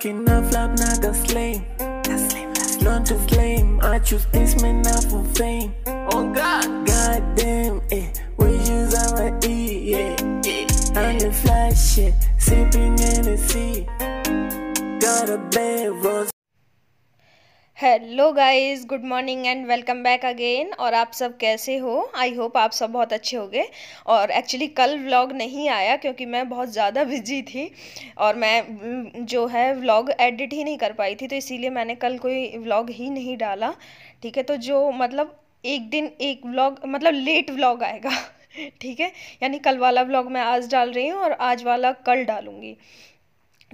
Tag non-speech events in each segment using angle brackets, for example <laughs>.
talking, I flop, not a slave. Not to lame, I choose this man not for fame. Oh God, God goddamn, eh, we use our E, yeah. I'm the fly shit. Hello guys good morning and welcome back again और आप सब कैसे हो I hope आप सब बहुत अच्छे होंगे और एक्चुअली कल व्लॉग नहीं आया क्योंकि मैं बहुत ज़्यादा बिजी थी और मैं जो है व्लॉग एडिट ही नहीं कर पाई थी तो इसीलिए मैंने कल कोई व्लॉग ही नहीं डाला ठीक है तो जो मतलब एक दिन एक व्लॉग मतलब लेट व्लॉग आएगा <laughs> ठीक है यानी कल वाला व्लॉग मैं आज डाल रही हूँ और आज वाला कल डालूँगी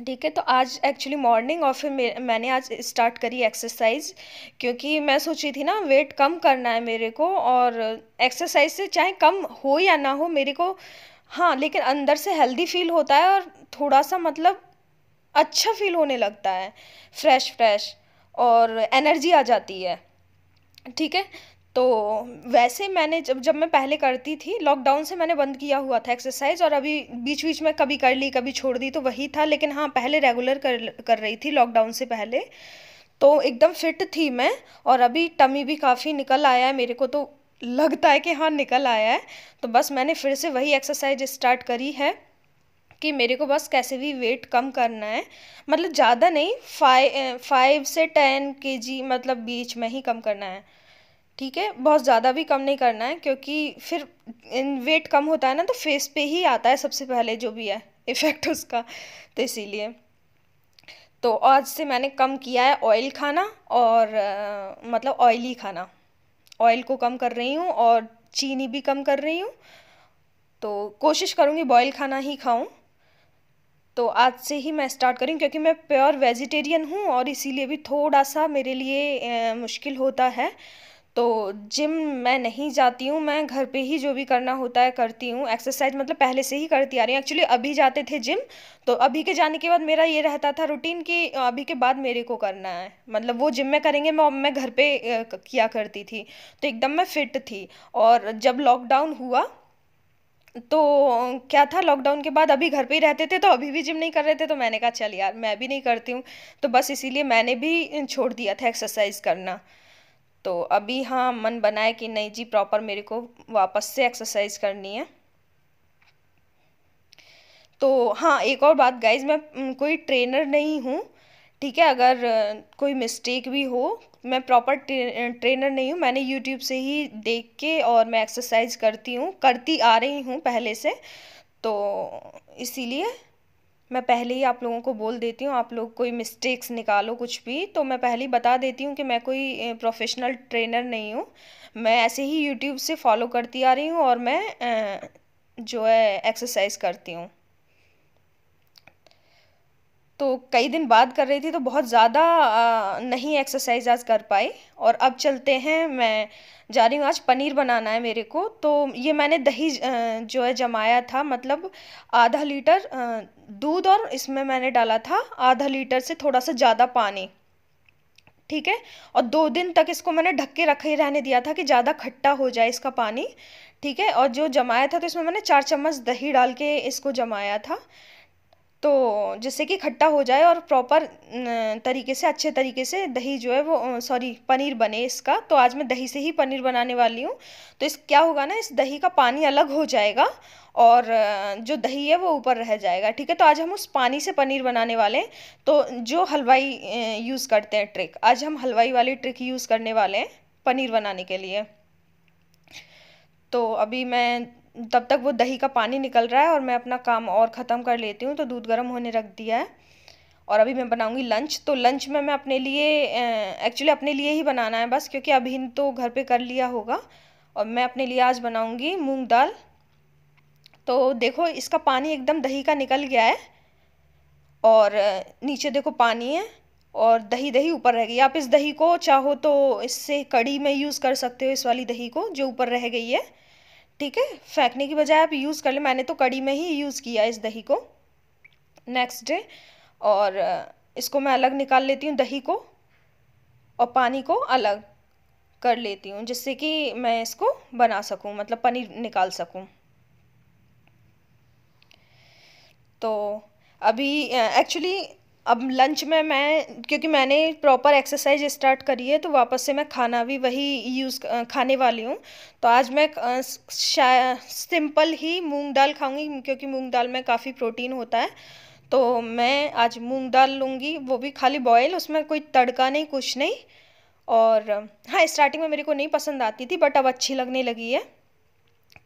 ठीक है तो आज एक्चुअली मॉर्निंग और फिर मैंने आज स्टार्ट करी एक्सरसाइज क्योंकि मैं सोची थी ना वेट कम करना है मेरे को और एक्सरसाइज से चाहे कम हो या ना हो मेरे को हाँ लेकिन अंदर से हेल्दी फील होता है और थोड़ा सा मतलब अच्छा फील होने लगता है फ्रेश फ्रेश और एनर्जी आ जाती है ठीक है तो वैसे मैंने जब जब मैं पहले करती थी लॉकडाउन से मैंने बंद किया हुआ था एक्सरसाइज और अभी बीच बीच में कभी कर ली कभी छोड़ दी तो वही था लेकिन हाँ पहले रेगुलर कर कर रही थी लॉकडाउन से पहले तो एकदम फिट थी मैं और अभी टमी भी काफ़ी निकल आया है मेरे को तो लगता है कि हाँ निकल आया है तो बस मैंने फिर से वही एक्सरसाइज स्टार्ट करी है कि मेरे को बस कैसे भी वेट कम करना है मतलब ज़्यादा नहीं फाइव फाइव से टेन के जी मतलब बीच में ही कम करना है ठीक है बहुत ज़्यादा भी कम नहीं करना है क्योंकि फिर वेट कम होता है ना तो फेस पे ही आता है सबसे पहले जो भी है इफ़ेक्ट <laughs> उसका तो इसीलिए तो आज से मैंने कम किया है ऑयल खाना और आ, मतलब ऑयली खाना ऑयल को कम कर रही हूँ और चीनी भी कम कर रही हूँ तो कोशिश करूँगी बॉयल खाना ही खाऊँ तो आज से ही मैं स्टार्ट करी क्योंकि मैं प्योर वेजिटेरियन हूँ और इसीलिए भी थोड़ा सा मेरे लिए मुश्किल होता है तो जिम मैं नहीं जाती हूँ मैं घर पे ही जो भी करना होता है करती हूँ एक्सरसाइज मतलब पहले से ही करती आ रही हूँ एक्चुअली अभी जाते थे जिम तो अभी के जाने के बाद मेरा ये रहता था रूटीन कि अभी के बाद मेरे को करना है मतलब वो जिम में करेंगे मैं मैं घर पे किया करती थी तो एकदम मैं फिट थी और जब लॉकडाउन हुआ तो क्या था लॉकडाउन के बाद अभी घर पे ही रहते थे तो अभी भी जिम नहीं कर रहे थे तो मैंने कहा चल यार मैं भी नहीं करती हूँ तो बस इसीलिए मैंने भी छोड़ दिया था एक्सरसाइज करना तो अभी हाँ मन बनाए कि नहीं जी प्रॉपर मेरे को वापस से एक्सरसाइज करनी है तो हाँ एक और बात गाइज मैं कोई ट्रेनर नहीं हूँ ठीक है अगर कोई मिस्टेक भी हो मैं प्रॉपर ट्रे, ट्रेनर नहीं हूँ मैंने यूट्यूब से ही देख के और मैं एक्सरसाइज करती हूँ करती आ रही हूँ पहले से तो इसीलिए मैं पहले ही आप लोगों को बोल देती हूँ आप लोग कोई मिस्टेक्स निकालो कुछ भी तो मैं पहले ही बता देती हूँ कि मैं कोई प्रोफेशनल ट्रेनर नहीं हूँ मैं ऐसे ही यूट्यूब से फॉलो करती आ रही हूँ और मैं जो है एक्सरसाइज करती हूँ तो कई दिन बाद कर रही थी तो बहुत ज़्यादा नहीं एक्सरसाइज आज कर पाई और अब चलते हैं मैं जा रही हूँ आज पनीर बनाना है मेरे को तो ये मैंने दही जो है जमाया था मतलब आधा लीटर दूध और इसमें मैंने डाला था आधा लीटर से थोड़ा सा ज़्यादा पानी ठीक है और दो दिन तक इसको मैंने ढक के रखे रहने दिया था कि ज़्यादा खट्टा हो जाए इसका पानी ठीक है और जो जमाया था तो इसमें मैंने चार चम्मच दही डाल के इसको जमाया था तो जिससे कि खट्टा हो जाए और प्रॉपर तरीके से अच्छे तरीके से दही जो है वो सॉरी पनीर बने इसका तो आज मैं दही से ही पनीर बनाने वाली हूँ तो इस क्या होगा ना इस दही का पानी अलग हो जाएगा और जो दही है वो ऊपर रह जाएगा ठीक है तो आज हम उस पानी से पनीर बनाने वाले हैं तो जो हलवाई यूज़ करते हैं ट्रिक आज हम हलवाई वाली ट्रिक यूज़ करने वाले हैं पनीर बनाने के लिए तो अभी मैं तब तक वो दही का पानी निकल रहा है और मैं अपना काम और ख़त्म कर लेती हूँ तो दूध गर्म होने रख दिया है और अभी मैं बनाऊँगी लंच तो लंच में मैं अपने लिए एक्चुअली अपने लिए ही बनाना है बस क्योंकि अभी तो घर पर कर लिया होगा और मैं अपने लिए आज बनाऊँगी मूँग दाल तो देखो इसका पानी एकदम दही का निकल गया है और नीचे देखो पानी है और दही दही ऊपर रह गई आप इस दही को चाहो तो इससे कड़ी में यूज़ कर सकते हो इस वाली दही को जो ऊपर रह गई है ठीक है फेंकने की बजाय आप यूज़ कर लें मैंने तो कड़ी में ही यूज़ किया इस दही को नेक्स्ट डे और इसको मैं अलग निकाल लेती हूँ दही को और पानी को अलग कर लेती हूँ जिससे कि मैं इसको बना सकूँ मतलब पनीर निकाल सकूँ तो अभी एक्चुअली अब लंच में मैं क्योंकि मैंने प्रॉपर एक्सरसाइज स्टार्ट करी है तो वापस से मैं खाना भी वही यूज़ खाने वाली हूँ तो आज मैं सिंपल ही मूंग दाल खाऊंगी क्योंकि मूंग दाल में काफ़ी प्रोटीन होता है तो मैं आज मूंग दाल लूँगी वो भी खाली बॉयल उसमें कोई तड़का नहीं कुछ नहीं और हाँ स्टार्टिंग में मेरे को नहीं पसंद आती थी बट अब अच्छी लगने लगी है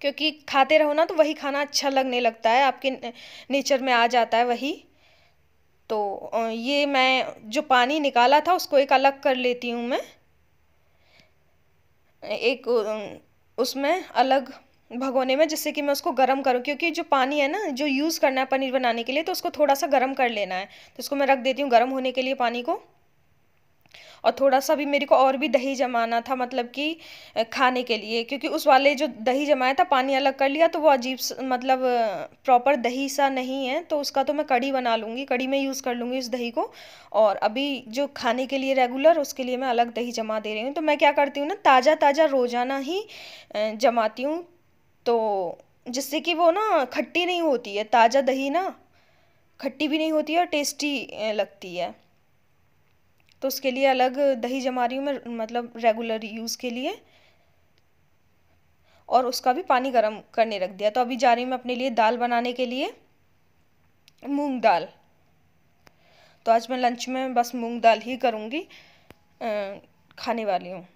क्योंकि खाते रहो ना तो वही खाना अच्छा लगने लगता है आपके नेचर में आ जाता है वही तो ये मैं जो पानी निकाला था उसको एक अलग कर लेती हूँ मैं एक उसमें अलग भगोने में जिससे कि मैं उसको गर्म करूँ क्योंकि जो पानी है ना जो यूज़ करना है पनीर बनाने के लिए तो उसको थोड़ा सा गर्म कर लेना है तो उसको मैं रख देती हूँ गर्म होने के लिए पानी को और थोड़ा सा भी मेरे को और भी दही जमाना था मतलब कि खाने के लिए क्योंकि उस वाले जो दही जमाया था पानी अलग कर लिया तो वो अजीब मतलब प्रॉपर दही सा नहीं है तो उसका तो मैं कड़ी बना लूँगी कड़ी में यूज़ कर लूँगी उस दही को और अभी जो खाने के लिए रेगुलर उसके लिए मैं अलग दही जमा दे रही हूँ तो मैं क्या करती हूँ ना ताज़ा ताज़ा रोज़ाना ही जमाती हूँ तो जिससे कि वो ना खट्टी नहीं होती है ताज़ा दही ना खट्टी भी नहीं होती है और टेस्टी लगती है तो उसके लिए अलग दही जमा रही हूँ मैं मतलब रेगुलर यूज़ के लिए और उसका भी पानी गर्म करने रख दिया तो अभी जा रही हूँ मैं अपने लिए दाल बनाने के लिए मूंग दाल तो आज मैं लंच में बस मूंग दाल ही करूँगी खाने वाली हूँ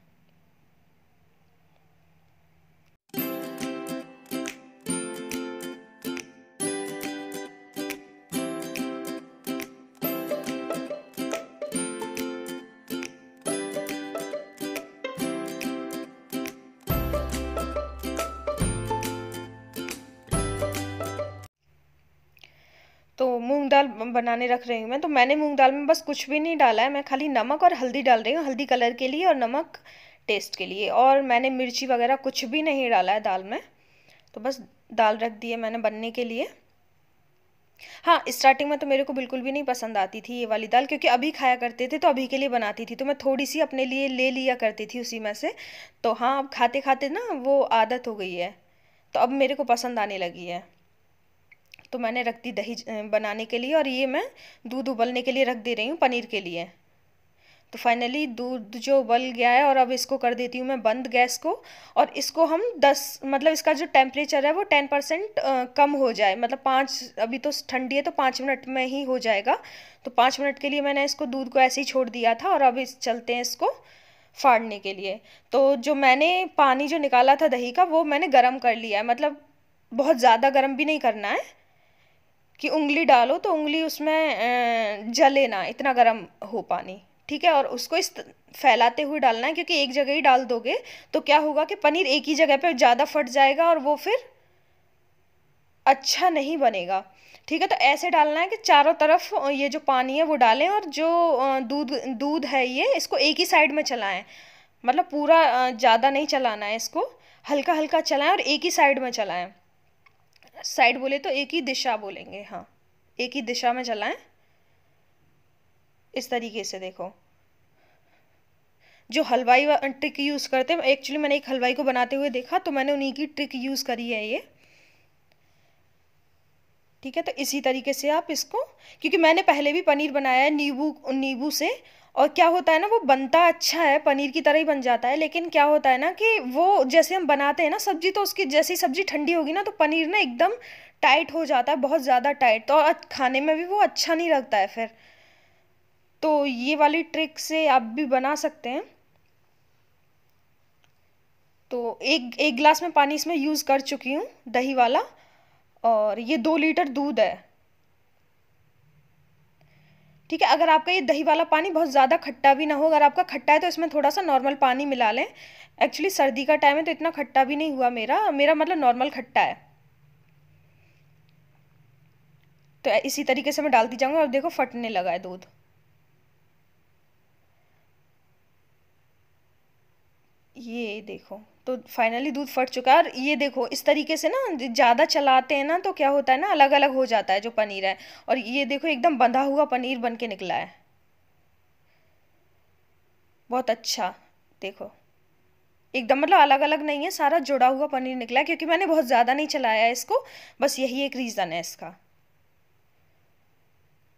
तो मूंग दाल बनाने रख रही हूँ मैं तो मैंने मूंग दाल में बस कुछ भी नहीं डाला है मैं खाली नमक और हल्दी डाल रही हूँ हल्दी कलर के लिए और नमक टेस्ट के लिए और मैंने मिर्ची वगैरह कुछ भी नहीं डाला है दाल में तो बस दाल रख दी है मैंने बनने के लिए हाँ स्टार्टिंग में तो मेरे को बिल्कुल भी नहीं पसंद आती थी ये वाली दाल क्योंकि अभी खाया करते थे तो अभी के लिए बनाती थी तो मैं थोड़ी सी अपने लिए ले लिया करती थी उसी में से तो हाँ अब खाते खाते ना वो आदत हो गई है तो अब मेरे को पसंद आने लगी है तो मैंने रख दी दही बनाने के लिए और ये मैं दूध उबलने के लिए रख दे रही हूँ पनीर के लिए तो फाइनली दूध जो उबल गया है और अब इसको कर देती हूँ मैं बंद गैस को और इसको हम दस मतलब इसका जो टेम्परेचर है वो टेन परसेंट कम हो जाए मतलब पाँच अभी तो ठंडी है तो पाँच मिनट में ही हो जाएगा तो पाँच मिनट के लिए मैंने इसको दूध को ऐसे ही छोड़ दिया था और अब इस चलते हैं इसको फाड़ने के लिए तो जो मैंने पानी जो निकाला था दही का वो मैंने गर्म कर लिया है मतलब बहुत ज़्यादा गर्म भी नहीं करना है कि उंगली डालो तो उंगली उसमें जले ना इतना गर्म हो पानी ठीक है और उसको इस फैलाते हुए डालना है क्योंकि एक जगह ही डाल दोगे तो क्या होगा कि पनीर एक ही जगह पे ज़्यादा फट जाएगा और वो फिर अच्छा नहीं बनेगा ठीक है तो ऐसे डालना है कि चारों तरफ ये जो पानी है वो डालें और जो दूध दूध है ये इसको एक ही साइड में चलाएं मतलब पूरा ज़्यादा नहीं चलाना है इसको हल्का हल्का चलाएं और एक ही साइड में चलाएं साइड बोले तो एक ही दिशा बोलेंगे हाँ एक ही दिशा में चलाएं इस तरीके से देखो जो हलवाई ट्रिक यूज़ करते हैं एक्चुअली मैंने एक हलवाई को बनाते हुए देखा तो मैंने उन्हीं की ट्रिक यूज़ करी है ये ठीक है तो इसी तरीके से आप इसको क्योंकि मैंने पहले भी पनीर बनाया है नींबू नींबू से और क्या होता है ना वो बनता अच्छा है पनीर की तरह ही बन जाता है लेकिन क्या होता है ना कि वो जैसे हम बनाते हैं ना सब्जी तो उसकी जैसी सब्जी ठंडी होगी ना तो पनीर ना एकदम टाइट हो जाता है बहुत ज़्यादा टाइट तो खाने में भी वो अच्छा नहीं लगता है फिर तो ये वाली ट्रिक से आप भी बना सकते हैं तो एक एक गिलास में पानी इसमें यूज़ कर चुकी हूँ दही वाला और ये दो लीटर दूध है ठीक है अगर आपका ये दही वाला पानी बहुत ज़्यादा खट्टा भी ना हो अगर आपका खट्टा है तो इसमें थोड़ा सा नॉर्मल पानी मिला लें एक्चुअली सर्दी का टाइम है तो इतना खट्टा भी नहीं हुआ मेरा मेरा मतलब नॉर्मल खट्टा है तो इसी तरीके से मैं डालती जाऊंगा और देखो फटने लगा है दूध ये देखो तो फाइनली दूध फट चुका है और ये देखो इस तरीके से ना ज़्यादा चलाते हैं ना तो क्या होता है ना अलग अलग हो जाता है जो पनीर है और ये देखो एकदम बंधा हुआ पनीर बन के निकला है बहुत अच्छा देखो एकदम मतलब अलग अलग नहीं है सारा जुड़ा हुआ पनीर निकला है क्योंकि मैंने बहुत ज़्यादा नहीं चलाया है इसको बस यही एक रीज़न है इसका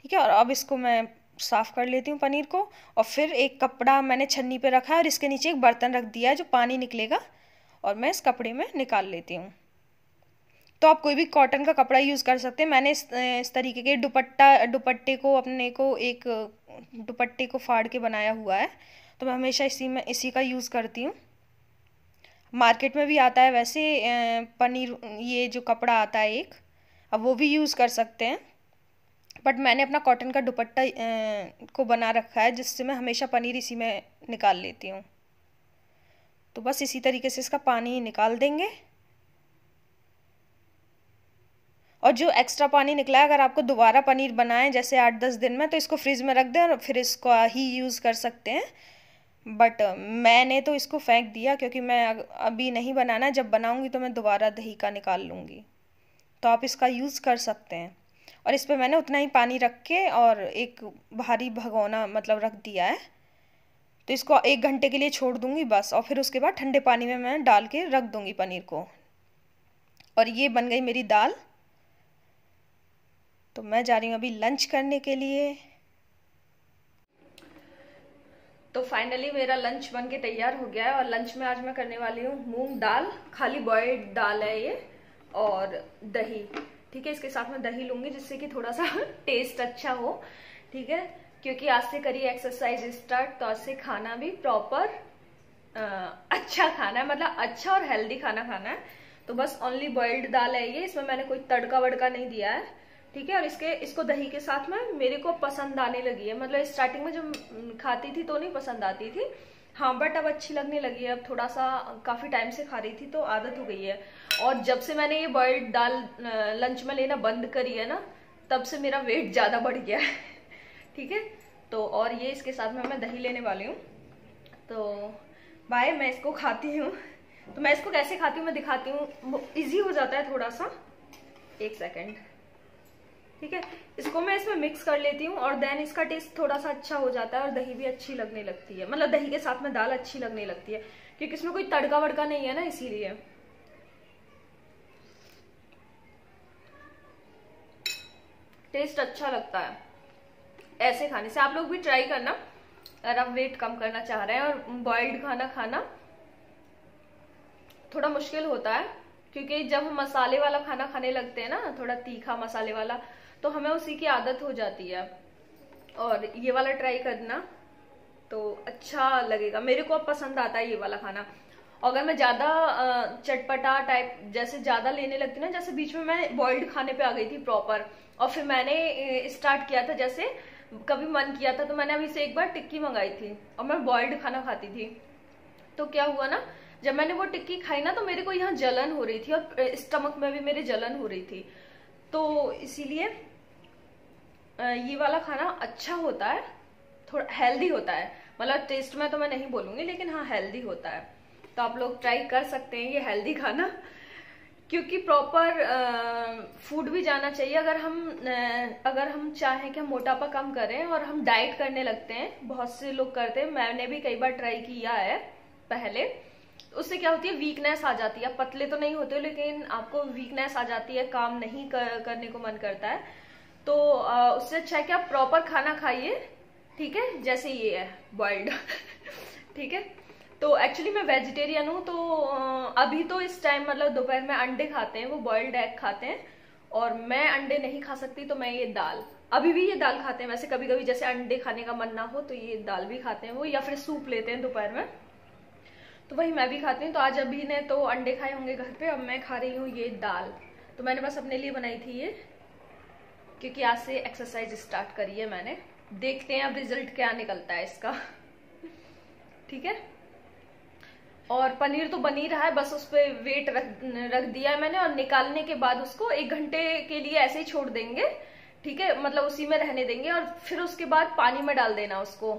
ठीक है और अब इसको मैं साफ़ कर लेती हूँ पनीर को और फिर एक कपड़ा मैंने छन्नी पे रखा है और इसके नीचे एक बर्तन रख दिया है जो पानी निकलेगा और मैं इस कपड़े में निकाल लेती हूँ तो आप कोई भी कॉटन का कपड़ा यूज़ कर सकते हैं मैंने इस, इस तरीके के दुपट्टा दुपट्टे को अपने को एक दुपट्टे को फाड़ के बनाया हुआ है तो मैं हमेशा इसी में इसी का यूज़ करती हूँ मार्केट में भी आता है वैसे पनीर ये जो कपड़ा आता है एक अब वो भी यूज़ कर सकते हैं बट मैंने अपना कॉटन का दुपट्टा को बना रखा है जिससे मैं हमेशा पनीर इसी में निकाल लेती हूँ तो बस इसी तरीके से इसका पानी निकाल देंगे और जो एक्स्ट्रा पानी निकला है अगर आपको दोबारा पनीर बनाएं जैसे आठ दस दिन में तो इसको फ्रिज में रख दें और फिर इसको ही यूज़ कर सकते हैं बट मैंने तो इसको फेंक दिया क्योंकि मैं अभी नहीं बनाना जब बनाऊँगी तो मैं दोबारा दही का निकाल लूँगी तो आप इसका यूज़ कर सकते हैं और इस पर मैंने उतना ही पानी रख के और एक भारी भगोना मतलब रख दिया है तो इसको एक घंटे के लिए छोड़ दूंगी बस और फिर उसके बाद ठंडे पानी में मैं डाल के रख दूंगी पनीर को और ये बन गई मेरी दाल तो मैं जा रही हूँ अभी लंच करने के लिए तो फाइनली मेरा लंच बन के तैयार हो गया है और लंच में आज मैं करने वाली हूँ मूंग दाल खाली बॉयल्ड दाल है ये और दही ठीक है इसके साथ में दही लूंगी जिससे कि थोड़ा सा टेस्ट <laughs> अच्छा हो ठीक है क्योंकि आज से करिए एक्सरसाइज स्टार्ट तो आज से खाना भी प्रॉपर अच्छा खाना है मतलब अच्छा और हेल्दी खाना खाना है तो बस ओनली बॉइल्ड दाल है ये इसमें मैंने कोई तड़का वड़का नहीं दिया है ठीक है और इसके इसको दही के साथ में मेरे को पसंद आने लगी है मतलब स्टार्टिंग में जब खाती थी तो नहीं पसंद आती थी हाँ बट अब अच्छी लगने लगी है अब थोड़ा सा काफ़ी टाइम से खा रही थी तो आदत हो गई है और जब से मैंने ये बॉयल्ड दाल लंच में लेना बंद करी है ना तब से मेरा वेट ज़्यादा बढ़ गया है <laughs> ठीक है तो और ये इसके साथ में मैं दही लेने वाली हूँ तो बाय मैं इसको खाती हूँ तो मैं इसको कैसे खाती हूँ मैं दिखाती हूँ ईजी हो जाता है थोड़ा सा एक सेकेंड ठीक है इसको मैं इसमें मिक्स कर लेती हूँ और देन इसका टेस्ट थोड़ा सा अच्छा हो जाता है और दही भी अच्छी लगने लगती है मतलब दही के साथ में दाल अच्छी लगने लगती है क्योंकि इसमें कोई तड़का वड़का नहीं है ना इसीलिए टेस्ट अच्छा लगता है ऐसे खाने से आप लोग भी ट्राई करना अगर आप वेट कम करना चाह रहे हैं और बॉइल्ड खाना खाना थोड़ा मुश्किल होता है क्योंकि जब हम मसाले वाला खाना खाने लगते हैं ना थोड़ा तीखा मसाले वाला तो हमें उसी की आदत हो जाती है और ये वाला ट्राई करना तो अच्छा लगेगा मेरे को अब पसंद आता है ये वाला खाना अगर मैं ज़्यादा चटपटा टाइप जैसे ज़्यादा लेने लगती ना जैसे बीच में मैं बॉइल्ड खाने पे आ गई थी प्रॉपर और फिर मैंने स्टार्ट किया था जैसे कभी मन किया था तो मैंने अभी से एक बार टिक्की मंगाई थी और मैं बॉइल्ड खाना खाती थी तो क्या हुआ ना जब मैंने वो टिक्की खाई ना तो मेरे को यहाँ जलन हो रही थी और स्टमक में भी मेरी जलन हो रही थी तो इसीलिए ये वाला खाना अच्छा होता है थोड़ा हेल्दी होता है मतलब टेस्ट में तो मैं नहीं बोलूँगी लेकिन हाँ हेल्दी होता है तो आप लोग ट्राई कर सकते हैं ये हेल्दी खाना क्योंकि प्रॉपर फूड भी जाना चाहिए अगर हम अगर हम चाहें कि हम मोटापा कम करें और हम डाइट करने लगते हैं बहुत से लोग करते हैं मैंने भी कई बार ट्राई किया है पहले उससे क्या होती है वीकनेस आ जाती है पतले तो नहीं होते लेकिन आपको वीकनेस आ जाती है काम नहीं कर, करने को मन करता है तो आ, उससे अच्छा है कि आप प्रॉपर खाना खाइए ठीक है जैसे ये है बॉइल्ड <laughs> ठीक है तो एक्चुअली मैं वेजिटेरियन हूँ तो अभी तो इस टाइम मतलब दोपहर में अंडे खाते हैं वो बॉइल्ड एग खाते हैं और मैं अंडे नहीं खा सकती तो मैं ये दाल अभी भी ये दाल खाते हैं वैसे कभी कभी जैसे अंडे खाने का मन ना हो तो ये दाल भी खाते हैं वो या फिर सूप लेते हैं दोपहर में तो वही मैं भी खाती हूँ तो आज अभी ने तो अंडे खाए होंगे घर पे अब मैं खा रही हूँ ये दाल तो मैंने बस अपने लिए बनाई थी ये क्योंकि आज से एक्सरसाइज स्टार्ट करी है मैंने देखते हैं अब रिजल्ट क्या निकलता है इसका <laughs> ठीक है और पनीर तो बनी रहा है बस उस पर वेट रख रख दिया है मैंने और निकालने के बाद उसको एक घंटे के लिए ऐसे ही छोड़ देंगे ठीक है मतलब उसी में रहने देंगे और फिर उसके बाद पानी में डाल देना उसको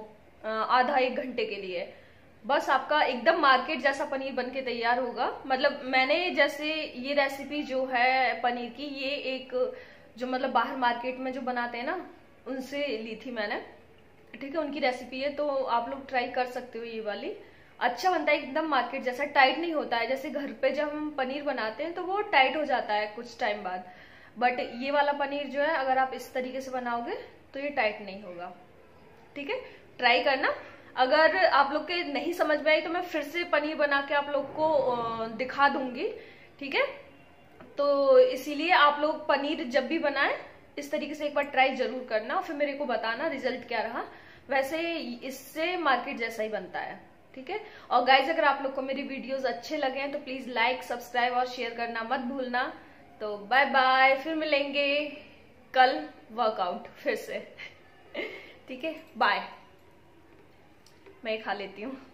आधा एक घंटे के लिए बस आपका एकदम मार्केट जैसा पनीर बन के तैयार होगा मतलब मैंने जैसे ये रेसिपी जो है पनीर की ये एक जो मतलब बाहर मार्केट में जो बनाते हैं ना उनसे ली थी मैंने ठीक है उनकी रेसिपी है तो आप लोग ट्राई कर सकते हो ये वाली अच्छा बनता है एकदम मार्केट जैसा टाइट नहीं होता है जैसे घर पे जब हम पनीर बनाते हैं तो वो टाइट हो जाता है कुछ टाइम बाद बट ये वाला पनीर जो है अगर आप इस तरीके से बनाओगे तो ये टाइट नहीं होगा ठीक है ट्राई करना अगर आप लोग के नहीं समझ में आई तो मैं फिर से पनीर बना के आप लोग को दिखा दूंगी ठीक है तो इसीलिए आप लोग पनीर जब भी बनाए इस तरीके से एक बार ट्राई जरूर करना फिर मेरे को बताना रिजल्ट क्या रहा वैसे इससे मार्केट जैसा ही बनता है ठीक है और गाइज अगर आप लोग को मेरी वीडियोस अच्छे लगे हैं तो प्लीज लाइक सब्सक्राइब और शेयर करना मत भूलना तो बाय बाय फिर मिलेंगे कल वर्कआउट फिर से <laughs> ठीक है बाय मैं खा लेती हूँ